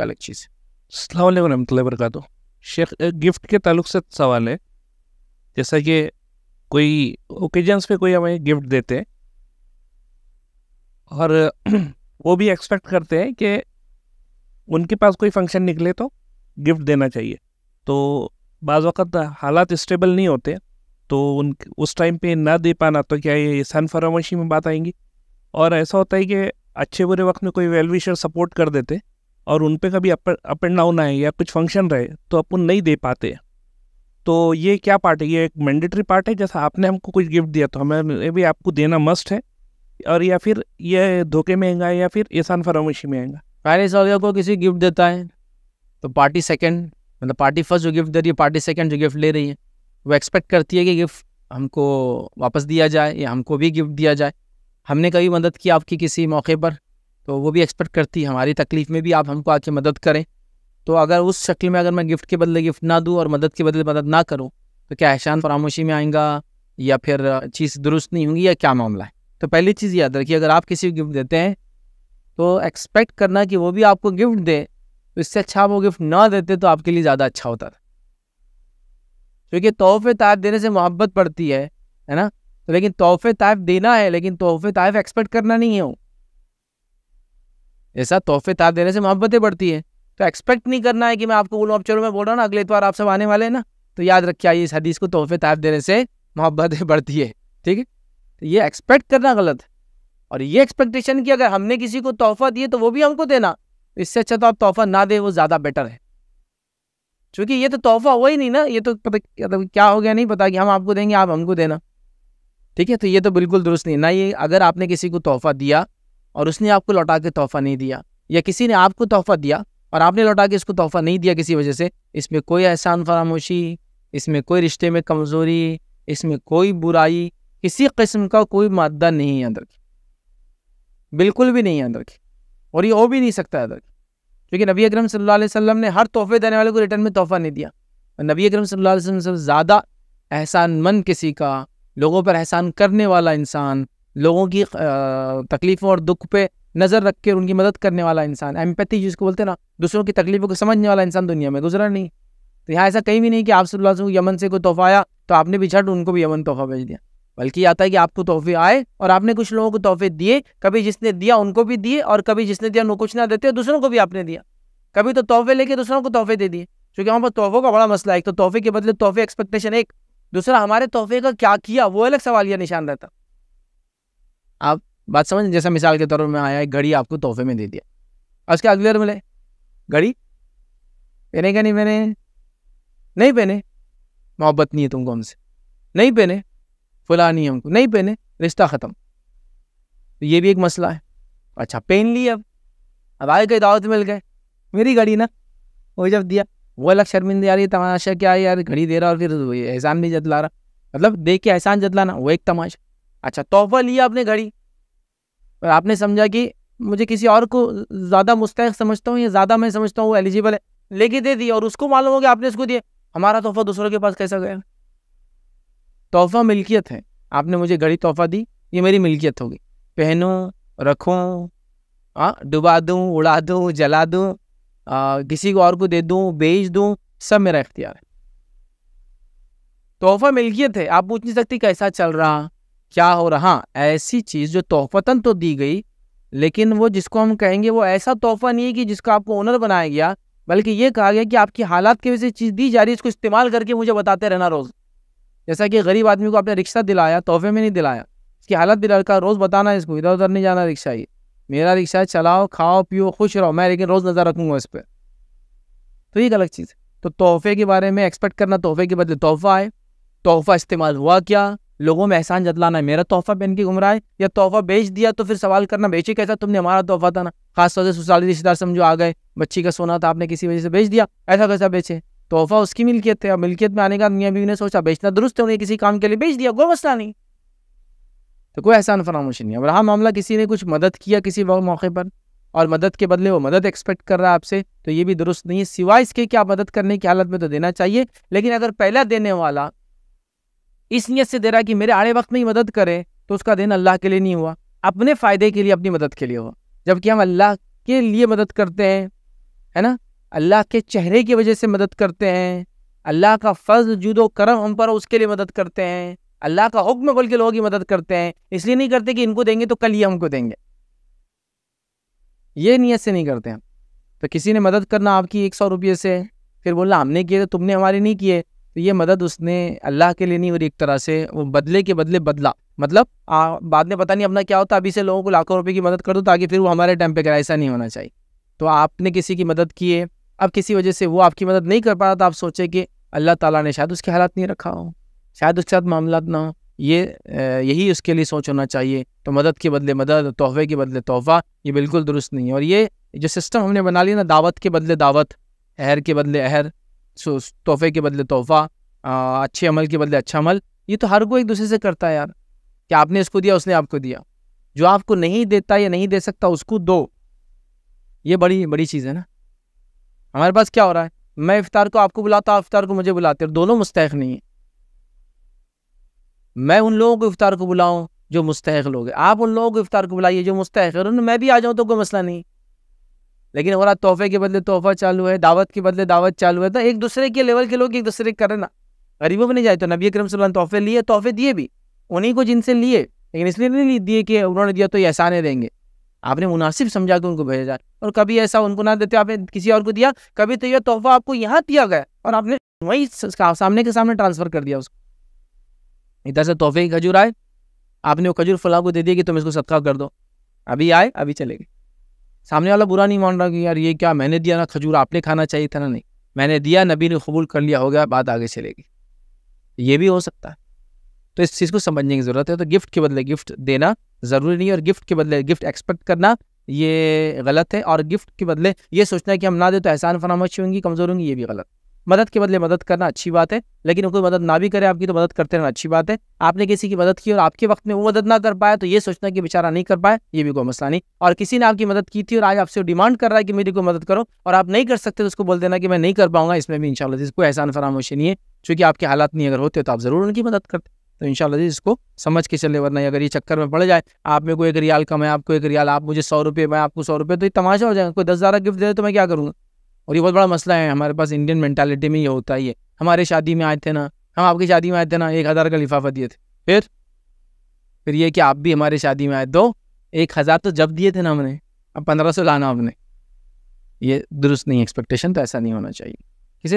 अलग चीज़ अल्लाम वरक शेख गिफ्ट के ताल्लुक से सवाल है जैसा कि कोई ओकेजन्स पे कोई हमें गिफ्ट देते हैं और वो भी एक्सपेक्ट करते हैं कि उनके पास कोई फंक्शन निकले तो गिफ्ट देना चाहिए तो बाज़ वक़्त हालात स्टेबल नहीं होते तो उन उस टाइम पे ना दे पाना तो क्या ये सन फरामोशी में बात आएंगी और ऐसा होता है कि अच्छे बुरे वक्त में कोई वेल विशर सपोर्ट कर देते और उन पर कभी अप अप एंड डाउन आए या कुछ फंक्शन रहे तो अपन नहीं दे पाते तो ये क्या पार्ट है ये एक मैंडेटरी पार्ट है जैसा आपने हमको कुछ गिफ्ट दिया तो हमें भी आपको देना मस्ट है और या फिर ये धोखे में आएगा या फिर एहसान फरामोशी में आएगा पहले वगैरह को किसी गिफ्ट देता है तो पार्टी सेकंड मतलब पार्टी फर्स्ट जो गिफ्ट दे रही है पार्टी सेकंड जो गिफ्ट ले रही है वो एक्सपेक्ट करती है कि गिफ्ट हमको वापस दिया जाए या हमको भी गिफ्ट दिया जाए हमने कभी मदद की आपकी किसी मौके पर तो वो भी एक्सपेक्ट करती है हमारी तकलीफ़ में भी आप हमको आके मदद करें तो अगर उस शक्ल में अगर मैं गिफ्ट के बदले गिफ्ट ना दूँ और मदद के बदले मदद ना करूँ तो क्या एहसान फरामोशी में आएगा या फिर चीज़ दुरुस्त नहीं होंगी या क्या मामला है तो पहली चीज़ याद रखिए अगर आप किसी को गिफ्ट देते हैं तो एक्सपेक्ट करना कि वो भी आपको गिफ्ट दे तो इससे अच्छा वो गिफ्ट ना देते तो आपके लिए ज़्यादा अच्छा होता था क्योंकि तोहफे तायफ देने से मोहब्बत पड़ती है है ना तो लेकिन तोहफे तायफ देना है लेकिन तोहफे तायफ एक्सपेक्ट करना नहीं है वो ऐसा तोहफे तार देने से मोहब्बतें बढ़ती है तो एक्सपेक्ट नहीं करना है कि मैं आपको उन ऑप्शनों में बोल रहा हूँ ना अगले इतवार आप सब आने वाले हैं ना तो याद रखिए आइए इस हदीस को तोहफे तार देने से मोहब्बतें बढ़ती है ठीक है तो ये एक्सपेक्ट करना गलत है और ये एक्सपेक्टेशन कि अगर हमने किसी को तोहफा दिए तो वो भी हमको देना तो इससे अच्छा तो आप तोहफा ना दें वो ज़्यादा बेटर है चूँकि ये तो तोहफा हुआ ही नहीं ना ये तो पता मतलब क्या हो गया नहीं पता कि हम आपको देंगे आप हमको देना ठीक है तो ये तो बिल्कुल दुरुस्त नहीं ना ये अगर आपने किसी को तोहफा दिया और उसने आपको लौटा के तोहफा नहीं दिया या किसी ने आपको तोहफा दिया और आपने लौटा के इसको तोहफा नहीं दिया किसी वजह से इसमें कोई एहसान फरामोशी इसमें कोई रिश्ते में कमज़ोरी इसमें कोई बुराई किसी किस्म का कोई मादा नहीं है अंदर की बिल्कुल भी नहीं है अंदर की और ये हो भी नहीं सकता अंदर की क्योंकि नबी अकरम सल्लल्लाहु अलैहि वसल्लम ने हर तोहफे देने वाले को रिटर्न में तोहफा नहीं दिया और नबी अकरम सल्लल्लाहु अलैहि वसल्लम सबसे ज़्यादा मंद किसी का लोगों पर एहसान करने वाला इंसान लोगों की तकलीफ़ों और दुख पे नज़र रख के उनकी मदद करने वाला इंसान एम्पैथी जिसको बोलते हैं ना दूसरों की तकलीफ़ों को समझने वाला इंसान दुनिया में गुजरा नहीं तो यहाँ ऐसा कहीं भी नहीं कि आप सल्लल्लाहु अलैहि यमन से कोई तोहफा आया तो आपने भी झट उनको भी यमन तोहफा भेज दिया बल्कि आता है कि आपको तोहफे आए और आपने कुछ लोगों को तोहफे दिए कभी जिसने दिया उनको भी दिए और कभी जिसने दिया उनको कुछ ना देते दूसरों को भी आपने दिया कभी तो तोहफे लेके दूसरों को तोहफे दे दिए क्योंकि वहाँ पर तोहफों का बड़ा मसला है एक तो तोहफे के बदले तोहफे एक्सपेक्टेशन एक दूसरा हमारे तोहफे का क्या किया वो अलग सवाल यह निशान रहता आप बात समझ जैसा मिसाल के तौर पर मैं आया एक घड़ी आपको तोहफे में दे दिया और उसके अगले मिले घड़ी पहने क्या नहीं पहने नहीं पहने मोहब्बत नहीं है तुमको हमसे नहीं पहने फुला नहीं हमको नहीं पहने रिश्ता ख़त्म तो ये भी एक मसला है अच्छा पहन ली अब अब आए कई दावत मिल गए मेरी घड़ी ना वो जब दिया वो अलग शर्मिंदा यार ये तमाशा क्या है यार घड़ी दे रहा और फिर एहसान नहीं जतला रहा मतलब देख के एहसान जतलाना वो एक तमाशा अच्छा तोहफा लिया आपने घड़ी और आपने समझा कि मुझे किसी और को ज़्यादा मुस्तक समझता हूँ या ज़्यादा मैं समझता हूँ वो एलिजिबल है लेके दे दिए और उसको मालूम हो गया आपने उसको दिया हमारा तोहफा दूसरों के पास कैसा गया तोहफा मिल्कियत है आपने मुझे घड़ी तोहफा दी ये मेरी मिल्कियत होगी पहनूँ रखूँ हाँ डुबा दूँ उड़ा दूँ जला दूँ किसी को और को दे दूँ बेच दूँ सब मेरा इख्तियार है तोहफा मिल्कियत है आप पूछ नहीं सकती कैसा चल रहा क्या हो रहा ऐसी चीज़ जो तोहफतन तो दी गई लेकिन वो जिसको हम कहेंगे वो ऐसा तोहफा नहीं है कि जिसका आपको ओनर बनाया गया बल्कि ये कहा गया कि आपकी हालात की वजह से चीज़ दी जा रही है इसको इस्तेमाल करके मुझे बताते रहना रोज़ जैसा कि गरीब आदमी को आपने रिक्शा दिलाया तोहफे में नहीं दिलाया इसकी हालत भी लड़का रोज़ बताना है इसको इधर उधर नहीं जाना रिक्शा ये मेरा रिक्शा चलाओ खाओ पियो खुश रहो मैं लेकिन रोज़ नज़र रखूँगा इस पर तो ये एक अलग चीज़ है तो तोहफे के बारे में एक्सपेक्ट करना तोहफे के बदले तोहफा है तोहफा इस्तेमाल हुआ क्या लोगों में एहसान जतलाना है मेरा तोहफा पहन के घूम रहा है या तोहफा बेच दिया तो फिर सवाल करना बेचे कैसा तुमने हमारा तोहफा था ना खासतौर से ससुराली रिश्तेदार समझो आ गए बच्ची का सोना था आपने किसी वजह से बेच दिया ऐसा कैसा बेचे तोहफा उसकी मिलकियत है मिलकियत में आने का मियाँ बीवी ने सोचा बेचना दुरुस्त है उन्हें किसी काम के लिए बेच दिया कोई मसला नहीं तो कोई एहसान फरामोश नहीं अब रहा मामला किसी ने कुछ मदद किया किसी मौके पर और मदद के बदले वो मदद एक्सपेक्ट कर रहा है आपसे तो ये भी दुरुस्त नहीं है सिवाय इसके कि आप मदद करने की हालत में तो देना चाहिए लेकिन अगर पहला देने वाला इस नीयत से दे रहा कि मेरे आड़े वक्त में ही मदद करें तो उसका दिन अल्लाह के लिए नहीं हुआ अपने फ़ायदे के लिए अपनी मदद के लिए हुआ जबकि हम अल्लाह के लिए मदद करते हैं है ना अल्लाह के चेहरे की वजह से मदद करते हैं अल्लाह का फर्ज जुदो करम हम पर उसके लिए मदद करते हैं अल्लाह का हुक्म बोल के लोगों की मदद करते हैं इसलिए नहीं करते कि इनको देंगे तो कल ही हमको देंगे ये नीयत से नहीं करते हम तो किसी ने मदद करना आपकी एक सौ रुपये से फिर बोलना हमने किए तो तुमने हमारे नहीं किए तो ये मदद उसने अल्लाह के लिए नहीं और एक तरह से वो बदले के बदले बदला मतलब आ, बाद में पता नहीं अपना क्या होता अभी से लोगों को लाखों रुपए की मदद कर दो ताकि फिर वो हमारे टाइम पे कराए ऐसा नहीं होना चाहिए तो आपने किसी की मदद की है अब किसी वजह से वो आपकी मदद नहीं कर पा रहा था तो आप सोचे कि अल्लाह ताला ने शायद उसके हालात नहीं रखा हो शायद उसके साथ मामला ना हो ये यही उसके लिए सोच होना चाहिए तो मदद के बदले मदद तोहफे के बदले तोहफा ये बिल्कुल दुरुस्त नहीं है और ये जो सिस्टम हमने बना लिया ना दावत के बदले दावत अहर के बदले अहर तोहफे के बदले तोहफा अच्छे अमल के बदले अच्छा अमल ये तो हर कोई एक दूसरे से करता है यार कि आपने इसको दिया उसने आपको दिया जो आपको नहीं देता या नहीं दे सकता उसको दो ये बड़ी बड़ी चीज़ है ना हमारे पास क्या हो रहा है मैं इफ्तार को आपको बुलाता हूँ इफ्तार को मुझे बुलाते और दोनों मुस्तक नहीं है मैं उन लोगों को इफ्तार को बुलाऊं जो मुस्तक लोग हैं आप उन लोगों को इफ्तार को बुलाइए जो मुस्तक है और मैं भी आ जाऊँ तो कोई मसला नहीं लेकिन आप तोहफे के बदले तोहफा चालू है दावत के बदले दावत चालू है तो एक दूसरे के लेवल के लोग एक दूसरे के करें ना गरीबों में नहीं जाए तो नबी करम सल तोहफे लिए तोहफे दिए भी उन्हीं को जिनसे लिए लेकिन इसलिए नहीं दिए कि उन्होंने दिया तो ये एहसान देंगे आपने मुनासिब समझा के उनको भेजा और कभी ऐसा उनको ना देते आपने किसी और को दिया कभी तो यह तोहफा आपको यहाँ दिया गया और आपने वहीं सामने के सामने ट्रांसफर कर दिया उसको इधर से तोहफे की खजूर आए आपने वो खजूर फलाह को दे दिया कि तुम इसको सदका कर दो अभी आए अभी चले गए सामने वाला बुरा नहीं मान रहा कि यार ये क्या मैंने दिया ना खजूर आपने खाना चाहिए था ना नहीं मैंने दिया नबी ने कबूल कर लिया हो गया बात आगे चलेगी ये भी हो सकता है तो इस चीज़ को समझने की ज़रूरत है तो गिफ्ट के बदले गिफ्ट देना ज़रूरी नहीं है और गिफ्ट के बदले गिफ्ट एक्सपेक्ट करना ये गलत है और गिफ्ट के बदले ये सोचना है कि हम ना दे तो एहसान फरामोशी होंगी कमज़ोर होंगी ये भी गलत है मदद के बदले मदद करना अच्छी बात है लेकिन कोई मदद ना भी करे आपकी तो मदद करते रहना अच्छी बात है आपने किसी की मदद की और आपके वक्त में वो मदद ना कर पाया तो ये सोचना कि बेचारा नहीं कर पाया ये भी कोई मसला नहीं और किसी ने आपकी मदद की थी और आज आपसे डिमांड कर रहा है कि मेरी को मदद करो और आप नहीं कर सकते तो उसको बोल देना कि मैं नहीं कर पाऊंगा इसमें भी इनशाला कोई एहसान फरामोशी नहीं है चूंकि आपके हालात नहीं अगर होते तो आप ज़रूर उनकी मदद करते तो इंशाल्लाह जी इसको समझ के चले वरना अगर ये चक्कर में पड़ जाए आप मेरे को एक रियाल कम है आपको एक रियाल आप मुझे सौ रुपये मैं आपको सौ रुपये तो ये तमाशा हो जाएगा कोई दस हज़ार गिफ्ट दे तो मैं क्या करूँगा और ये बहुत बड़ा मसला है हमारे पास इंडियन मैंटालिटी में ये होता ही है हमारे शादी में आए थे ना हम आपकी शादी में आए थे ना एक हज़ार का लिफाफा दिए थे फिर फिर ये कि आप भी हमारे शादी में आए दो एक हज़ार तो जब दिए थे ना हमने अब पंद्रह सौ लाना हमने ये दुरुस्त नहीं एक्सपेक्टेशन तो ऐसा नहीं होना चाहिए किसी